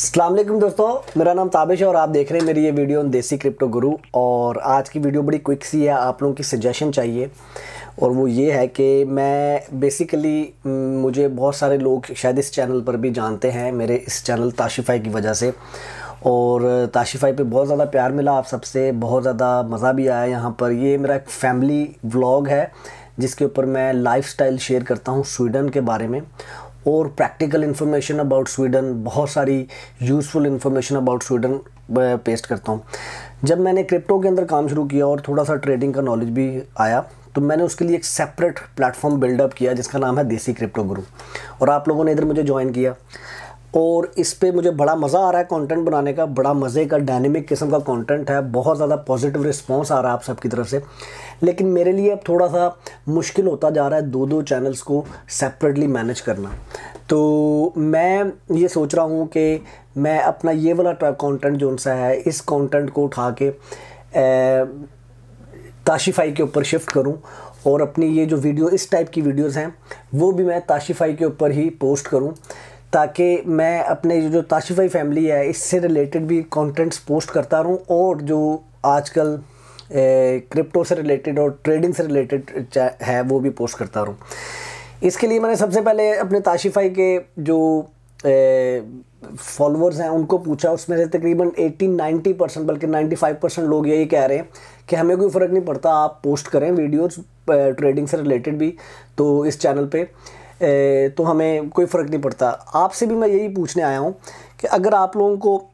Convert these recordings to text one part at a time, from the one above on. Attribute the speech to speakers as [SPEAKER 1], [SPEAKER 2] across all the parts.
[SPEAKER 1] अल्लाम दोस्तों मेरा नाम ताबिश है और आप देख रहे हैं मेरी ये वीडियो ऑन देसी क्रिप्टो गुरु और आज की वीडियो बड़ी क्विक सी है आप लोगों की सजेशन चाहिए और वो ये है कि मैं बेसिकली मुझे बहुत सारे लोग शायद इस चैनल पर भी जानते हैं मेरे इस चैनल ताशिफाई की वजह से और ताशिफाई पे बहुत ज़्यादा प्यार मिला आप सबसे बहुत ज़्यादा मज़ा भी आया यहाँ पर ये मेरा एक फैमिली व्लॉग है जिसके ऊपर मैं लाइफ शेयर करता हूँ स्वीडन के बारे में और प्रैक्टिकल इन्फॉर्मेशन अबाउट स्वीडन बहुत सारी useful information about Sweden paste करता हूँ जब मैंने क्रिप्टो के अंदर काम शुरू किया और थोड़ा सा ट्रेडिंग का नॉलेज भी आया तो मैंने उसके लिए एक सेपरेट प्लेटफॉर्म बिल्डअप किया जिसका नाम है देसी क्रिप्टो गुरु और आप लोगों ने इधर मुझे ज्वाइन किया और इस पर मुझे बड़ा मज़ा आ रहा है कंटेंट बनाने का बड़ा मज़े का डायनेमिक किस्म का कंटेंट है बहुत ज़्यादा पॉजिटिव रिस्पांस आ रहा है आप सबकी तरफ से लेकिन मेरे लिए अब थोड़ा सा मुश्किल होता जा रहा है दो दो चैनल्स को सेपरेटली मैनेज करना तो मैं ये सोच रहा हूँ कि मैं अपना ये वाला कॉन्टेंट जो सा है इस कॉन्टेंट को उठा के ताशीफाई के ऊपर शिफ्ट करूँ और अपनी ये जो वीडियो इस टाइप की वीडियोस हैं वो भी मैं ताशीफाई के ऊपर ही पोस्ट करूं ताकि मैं अपने जो ताशिफाई फैमिली है इससे रिलेटेड भी कंटेंट्स पोस्ट करता रहूं और जो आजकल क्रिप्टो से रिलेटेड और ट्रेडिंग से रिलेटेड है वो भी पोस्ट करता रहूं इसके लिए मैंने सबसे पहले अपने ताशिफाई के जो फॉलोअर्स हैं उनको पूछा उसमें से तकरीबन 80 90 परसेंट बल्कि 95 परसेंट लोग यही कह रहे हैं कि हमें कोई फ़र्क नहीं पड़ता आप पोस्ट करें वीडियोज़ ट्रेडिंग से रिलेटेड भी तो इस चैनल पर तो हमें कोई फ़र्क नहीं पड़ता आपसे भी मैं यही पूछने आया हूँ कि अगर आप लोगों को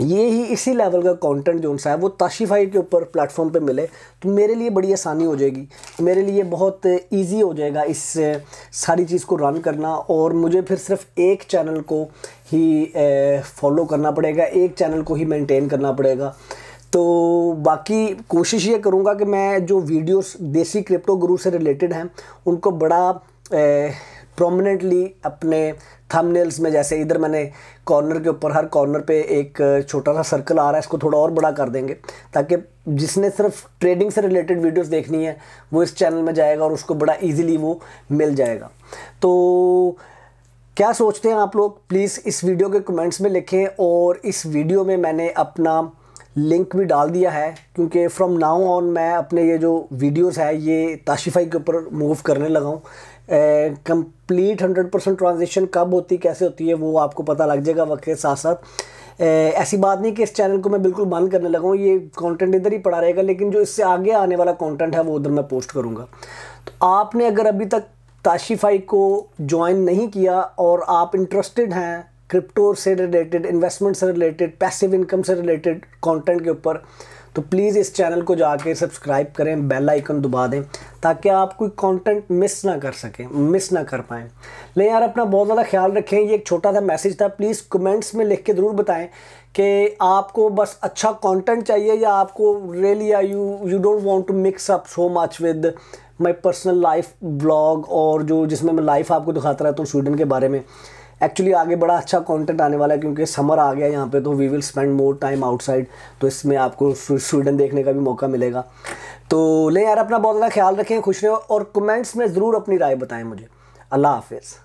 [SPEAKER 1] ये ही इसी लेवल का कंटेंट जो सा है वो ताशीफाई के ऊपर प्लेटफॉर्म पे मिले तो मेरे लिए बड़ी आसानी हो जाएगी मेरे लिए बहुत इजी हो जाएगा इस सारी चीज़ को रन करना और मुझे फिर सिर्फ एक चैनल को ही फॉलो करना पड़ेगा एक चैनल को ही मेंटेन करना पड़ेगा तो बाकी कोशिश ये करूँगा कि मैं जो वीडियोस देसी क्रिप्टो गुरु से रिलेटेड हैं उनको बड़ा प्रोमिनेंटली अपने थंबनेल्स में जैसे इधर मैंने कॉर्नर के ऊपर हर कॉर्नर पे एक छोटा सा सर्कल आ रहा है इसको थोड़ा और बड़ा कर देंगे ताकि जिसने सिर्फ ट्रेडिंग से रिलेटेड वीडियोस देखनी है वो इस चैनल में जाएगा और उसको बड़ा इजीली वो मिल जाएगा तो क्या सोचते हैं आप लोग प्लीज़ इस वीडियो के कमेंट्स में लिखें और इस वीडियो में मैंने अपना लिंक भी डाल दिया है क्योंकि फ्रॉम नाउ ऑन मैं अपने ये जो वीडियोस है ये ताशिफाई के ऊपर मूव करने लगा हूँ कंप्लीट हंड्रेड परसेंट ट्रांजेक्शन कब होती कैसे होती है वो आपको पता लग जाएगा वक्त के साथ साथ ऐसी बात नहीं कि इस चैनल को मैं बिल्कुल बंद करने लगा हूँ ये कंटेंट इधर ही पड़ा रहेगा लेकिन जो इससे आगे आने वाला कंटेंट है वो उधर मैं पोस्ट करूँगा तो आपने अगर अभी तक ताशिफाई को ज्वाइन नहीं किया और आप इंटरेस्टेड हैं क्रिप्टो से रिलेटेड इन्वेस्टमेंट से रिलेटेड पैसिव इनकम से रिलेटेड कंटेंट के ऊपर तो प्लीज़ इस चैनल को जाके सब्सक्राइब करें बेल आइकन दबा दें ताकि आप कोई कंटेंट मिस ना कर सकें मिस ना कर पाएँ नहीं यार अपना बहुत ज़्यादा ख्याल रखें ये एक छोटा सा मैसेज था प्लीज़ कमेंट्स में लिख के ज़रूर बताएं कि आपको बस अच्छा कंटेंट चाहिए या आपको really I you you don't want to mix up so much with my personal life blog और जो जिसमें मैं लाइफ आपको दिखाता रहता हूँ स्वीडन के बारे में एक्चुअली आगे बड़ा अच्छा कंटेंट आने वाला है क्योंकि समर आ गया यहाँ पे तो we will spend more time outside तो इसमें आपको स्वीडन देखने का भी मौका मिलेगा तो ले यार अपना बहुत ज़्यादा ख्याल रखें खुश रहें और कमेंट्स में ज़रूर अपनी राय बताएं मुझे अल्लाह हाफिज़